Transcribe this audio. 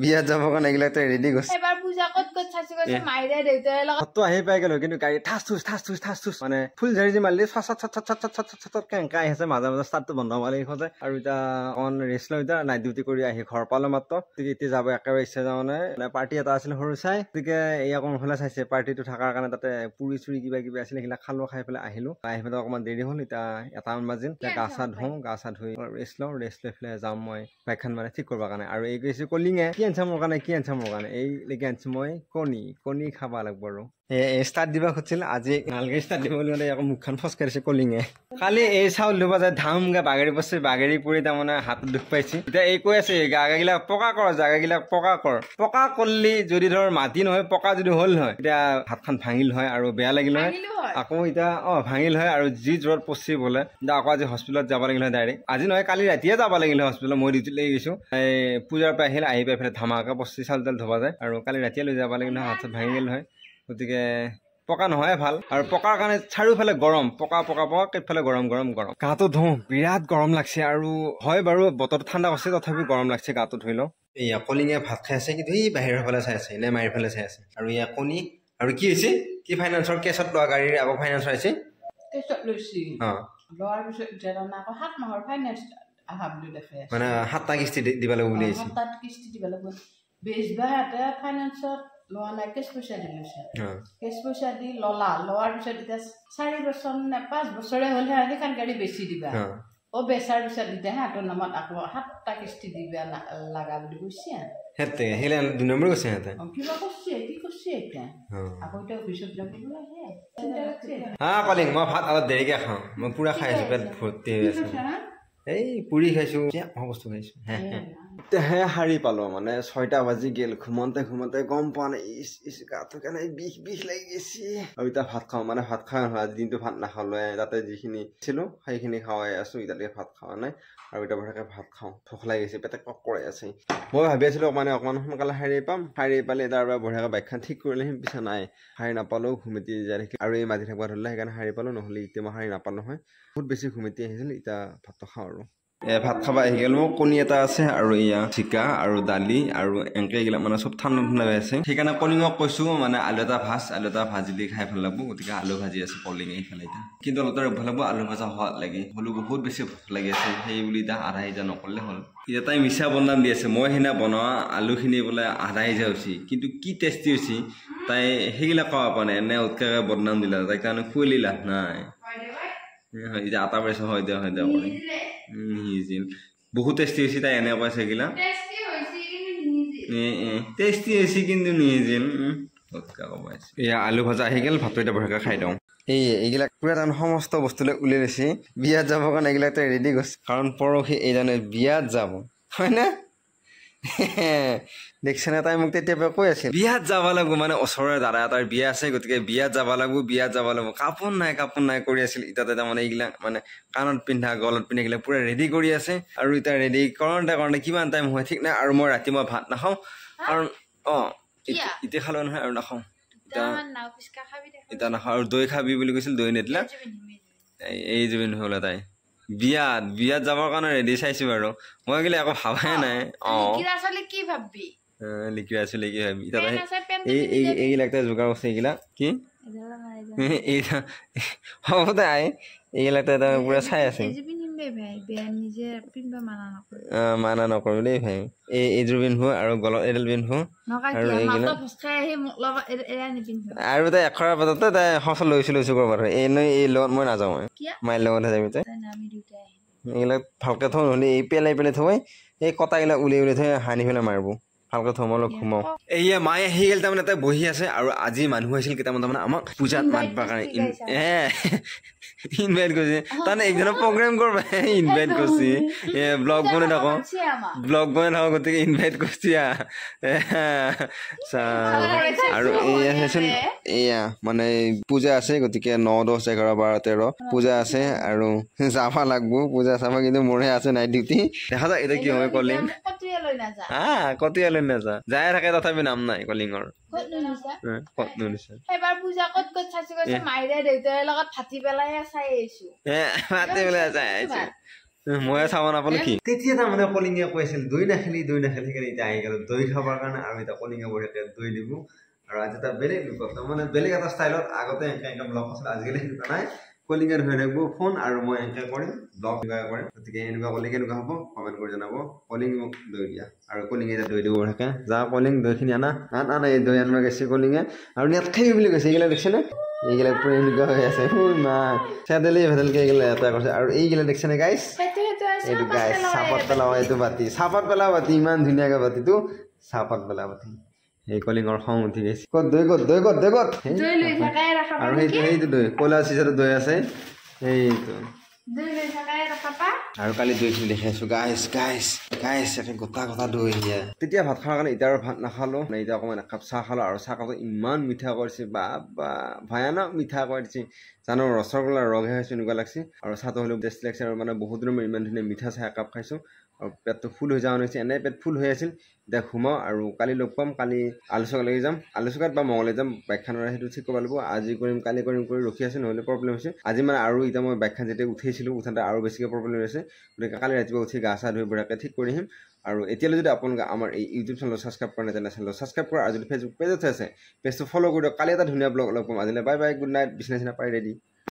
বিয়াত যাব কাৰণে এইবিলাক ৰেডি গৈছে আহি পাই গলো কিন্তু গাড়ী ঠাচ মানে ফুল মাৰিলে চ আহি আছে মাজে মাজে চাৰ্টটো বন্ধ মাৰি খোজে আৰু এতিয়া অকণ ৰেষ্ট লওঁ এতিয়া নাইট ডিউটি কৰি আহি ঘৰ পালো মাত্ৰ এতিয়া যাব একেবাৰে ইচ্ছা যাওঁ মানে পাৰ্টি এটা আছিলে সৰু চাই গতিকে এই অকণ হ'লে চাইছে পাৰ্টিটো থকাৰ কাৰণে তাতে পুৰি চুৰি কিবা কিবি আছিলে সেইবিলাক খালো খাই পেলাই আহিলোঁ আহি পেলাই অকণমান দেৰি হ'ল এতিয়া এটামান বাজিল গা চা ধুওঁ গা চা ধুই ৰেষ্ট লওঁ ৰেষ্ট লৈ পেলাই যাম মই বাইকখন মানে ঠিক কৰিবৰ কাৰণে আৰু এই কৈছোঁ কলিঙে কি আনিছা কাৰণে কি আনিছা মোৰ কাৰণে এইলৈকে আনিছোঁ মই কণী কণী খাব লাগিব আৰু ষ্টাৰ্ট দিব খুজিছিল আজি নালগে ষ্টাৰ্ট দিব বুলি মানে আকৌ মুখখন ফচকাৰিছে কলিঙে কালি এই চাউল ধুব যায় ধামগৈ বাগৰি পচি বাগৰি পৰি তাৰমানে হাত দুখ পাইছে এতিয়া এই কৈ আছে জাগাগিলাক পকা কৰ জাগা গিলাক পকা কৰ পকা কৰলি যদি ধৰ মাটি নহয় পকা যদি হ'ল নহয় এতিয়া হাতখন ভাঙিল হয় আৰু বেয়া লাগিল হয় আকৌ এতিয়া অ ভাঙিল হয় আৰু যি জ্বৰত পচি বোলে এতিয়া আকৌ আজি হস্পিটেলত যাব লাগিল হয় ডাইৰেক্ট আজি নহয় কালি ৰাতিয়ে যাব লাগিল হয় হস্পিটেলত মই ডিউটি ডিউটিলৈ গৈছো এই পূজাৰ পৰা আহিল আহি পাই পেলাই ধামাকৈ পচি চাউল তাউল ধুব যায় আৰু কালি ৰাতিয়ে লৈ যাব লাগিল হয় হাত চাত ভাঙি গ'ল হয় গতিকে পকা নহয় ভাল আৰু পকাৰ কাৰণে চাৰিওফালে গৰম পকা পকা পকা কেইফালে গৰম গৰম গৰম গাটো ধু বিৰাট গৰম লাগিছে আৰু হয় বাৰু বতৰ ঠাণ্ডা কৰিছে তথাপিও গৰম লাগিছে গাটো ধুই লওঁ এই অকলিঙে ভাত খাই আছে কিন্তু এই বাহিৰৰ ফালে চাই আছে নেমাৰীৰ ফালে চাই আছে আৰু ইয়াৰ কণী আৰু কি হৈছে কি ফাইনেন্সৰ কেছত লোৱা গাড়ীৰ আকৌ ফাইনেন্স হৈছে মানে সাতটা কিস্তি দিব লাগিব বুলি লোৱা নাই কেচ পইচা দি লৈছে কেচ পইচা দি ললা লোৱাৰ পিছত এতিয়া চাৰি বছৰ নে পাঁচ বছৰে হলে সেইখন গাড়ী বেচি দিবা অ বেচাৰ পিছত এতিয়া সিহঁতৰ নামত আকৌ সাতটা কিস্তি দিবা লাগা বুলি কৈছে দেৰিকে খাওঁ খাই আছো পুৰি খাইছো তেহে শাৰী পালো মানে ছয়টা বাজি গেল ঘুমাওঁতে ঘুমাওঁতে গম পোৱা নাই ইচ ইচ গাটো কেনে বিষ বিষ লাগি গেছি আৰু এতিয়া ভাত খাওঁ মানে ভাত খাওঁ নহয় আজি দিনটো ভাত নাখালো তাতে যিখিনি খাইছিলোঁ সেইখিনি খাৱাই আছো ইতালিকে ভাত খোৱা নাই আৰু এতিয়া ভাতকে ভাত খাওঁ ভোক লাগি গৈছে পেটে কক কৰাই আছে মই ভাবি আছিলো মানে অকণমান সোনকালে শাৰী পাম শাৰী পালে তাৰ পৰা বঢ়িয়াকৈ বাইকখন ঠিক কৰি আহিম পিছত নাই শাৰী নাপালো ঘুমিতি যাই থাকিল আৰু এই মাজি থাকিব ধৰিলে সেইকাৰণে শাৰী পালো নহ'লে এতিয়া মই শাৰী নাপালোঁ নহয় বহুত বেছি ঘুমিতি আহিছিল এতিয়া ভাতটো খাওঁ আৰু ভাত খাব আহি গেল মোৰ কণী এটা আছে আৰু ইয়া চিকা আৰু দালি আৰু এনেকে এইগিলা মানে চব ঠাণ্ডা ঠাণ্ডা আছে সেইকাৰণে কণী মই কৈছো মানে আলু এটা ভাজ আলু এটা ভাজি দি খাই ভাল লাগব গতিকে আলু ভাজি আছে কলিং এই এতিয়া কিন্তু অলপ তাৰ ভাল লাগব আলু ভাজা হোৱাত লাগে হ'লেও বহুত বেছি ভাল লাগি আছে সেই বুলি এতিয়া আধা সিজা নকলে হ'ল এতিয়া তাই মিছা বনাম দি আছে মই সেইদিনা বনোৱা আলুখিনি বোলে আধা সিজা হৈছে কিন্তু কি টেষ্টি হৈছে তাই সেইগিলাক কব পাৰে এনে উৎকাৰে বদনাম দিলা কাৰণে তাৰমানে লাভ নাই আলু ভজা আহি গেল ভাত এতিয়া খাই দিওঁ এই এইগিলাক পুৰা সমস্ত বস্তুলৈ উলিয়াই লৈছে বিয়াত যাবৰ কাৰণে এইগিলাক ৰেডি গৈছে কাৰণ পৰহি এইজনে বিয়াত যাব হয়নে দেখিছে নে তাই মোক তেতিয়াৰ পৰা কৈ আছে বিয়াত যাব লাগবো মানে ওচৰৰ দাদা এটাৰ বিয়া আছে গতিকে বিয়াত যাব লাগবো বিয়াত যাব লাগবো কাপোৰ নাই কাপোৰ নাই কৰি আছিল ইটাতে মানে এইগিলা মানে কাণত পিন্ধা গলত পিন্ধা এইগিলা পুৰা ৰেডি কৰি আছে আৰু এতিয়া ৰেডি কৰোঁতে কৰোঁতে কিমান টাইম হয় ঠিক নাই আৰু মই ৰাতি মই ভাত নাখাওঁ কাৰণ অ এতিয়া খালো নহয় আৰু নাখাওঁ এতিয়া এতিয়া নাখাওঁ আৰু দৈ খাবি বুলি কৈছিল দৈ নেদিলা এই জুবিন হ'লে তাই বিয়াত বিয়াত যাবৰ কাৰণে ৰেডি চাইছো বাৰু মই কি একো ভাবাই নাই লিকিৰা ছোৱালী কি ভাবি এইগিলাক যোগাৰ কৰছে এইগিলা কি হ'ব দে আই এইগিলাক পুৰা চাই আছে মানা নকৰো দেই ভাই এই এইযোৰ পিন্ধো আৰু গলত এডাল পিন্ধো আৰু তাই এশৰা বজাতে তাই সচ লৈছো লৈছো কৰব এনেই এই লগত মই নাযাওঁ মই মাইৰ লগত যাবি তই এইবিলাক ভালকে থওঁ নহ'লে এই পেলাই পেলাই থওঁ এই কটাগিলা উলিয়াই উলিয়াই থৈ হানি পেলাই মাৰিব ভালকৈ থম অলপ সোমাওঁ এইয়া মায়ে আহি গেল তাৰমানে তাই বহি আছে আৰু আজি মানুহ আহিছিল কেইটামান তাৰমানে আমাক পূজাত মাতবাৰ কাৰণে ইনভাইট কৰিছে তাৰমানে একজনক প্ৰগ্ৰেম কৰবা ইনভাইট কৰিছে এ ব্লগ বনাই থাকো ব্লগ বনাই থাকো গতিকে ইনভাইট কৰিছে আৰু এয়া এয়া মানে পূজা আছে গতিকে ন দহ এঘাৰ বাৰ তেৰ পূজা আছে আৰু যাবা লাগব পূজা চাবা কিন্তু মোৰহে আছে নাইট ডিউটি দেখা যাওক এতিয়া কি হয় কলিং কটিয়ালৈ নাযা যায় থাকে তথাপি নাম নাই কলিঙৰ মই চাব নাপালো কি তেতিয়া তাৰমানে কলিঙে কৈ আছিল দৈ নাখেলি দৈ নাখেলি কাৰণে এতিয়া আহি গলো দৈ খাবৰ কাৰণে আৰু এতিয়া কলিঙে বহি দৈ দিব আৰু আজি এটা বেলেগ লোক মানে বেলেগ এটা ষ্টাইলত আগতে একদম লগ আছিল আজিকালি সেইটো নাই কলিংগাৰ হৈ থাকিব ফোন আৰু মই এনকাৰ কৰিম ব্লগ এনেকুৱা কৰিম গতিকে এনেকুৱা কলিং কেনেকুৱা হ'ব কমেণ্ট কৰি জনাব কলিং মোক দৈ দিয়া আৰু কলিং এটা দৈ দিব থাকে যা কলিং দৈখিনি আনা আন আনা এই দৈ আনিব গৈছে কলিঙে আৰু ইয়াত খেলি বুলি কৈছে এইগিলা দেখিছে দেখিছেনে এইগিলা পুৰি এনেকুৱা হৈ আছে মোৰ মা চেডেলি ভেদেলকে এইগিলা এটা কৰিছে আৰু এইগিলা দেখিছেনে গাইছ এইটো গাইছ চাহপাত পেলাও এইটো বাতি চাহপাত পেলাওঁ বাতি ইমান ধুনীয়াকৈ বাতিটো চাহপাত পেলাওঁ বাতি সেই কলিঙৰ খং উঠি গৈছে কত দৈ কত দৈ কত দৈ কত আৰু সেইটো সেইটো দৈ কলা চিচাটো দৈ আছে সেইটো আৰু কালি দৈখিনি দেখি আছো গাইছ গাইছ গাইছ একে গোটা গোটা দৈ এতিয়া তেতিয়া ভাত খোৱাৰ কাৰণে এতিয়া আৰু ভাত নাখালো মানে এতিয়া অকমান একাপ চাহ খালো আৰু চাহ কাপ ইমান মিঠা কৰিছে বা বা ভয়ানক মিঠা কৰিছে জানো ৰসগোল্লাৰ ৰঘে হৈছে এনেকুৱা লাগিছে আৰু চাহটো হ'লেও টেষ্ট লাগিছে আৰু মানে বহুত দিনৰ মই ইমান ধুনীয়া মিঠা চাহ একাপ খাইছো পেটটো ফুল হৈ যোৱা হৈছে এনেই পেট ফুল হৈ আছিল এতিয়া সোমাওঁ আৰু কালি লগ পাম কালি আলোচকা লাগি যাম আলোচকাত বা মঙলে যাম বাখ্যানৰ সেইটো ঠিক কৰিব লাগিব আজি কৰিম কালি কৰিম কৰি ৰখি আছে নহ'লে প্ৰব্লেম হৈছে আজি মানে আৰু এতিয়া মই বাখ্যান যেতিয়া উঠিছিলোঁ উঠাতে আৰু বেছিকৈ প্ৰব্লেম হৈছে গতিকে কালি ৰাতিপুৱা উঠি গা চা ধুই বুঢ়াকৈ ঠিক কৰি আহিম আৰু এতিয়ালৈ যদি আপোনালোকে আমাৰ এই ইউটিউব চেনেলত ছাবস্ক্ৰাইব কৰা নাই তেনে চেনেলত ছাবস্ক্ৰাইব কৰা আৰু যদি ফেচবুক পেজত আছে পেজটো ফ'ল' কৰি দিয়ক কালি এটা ধুনীয়া ব্লগ লগ পাম আজিলৈ বাই বাই গুড নাইট বিচনা চিনা পাৰি ৰেডি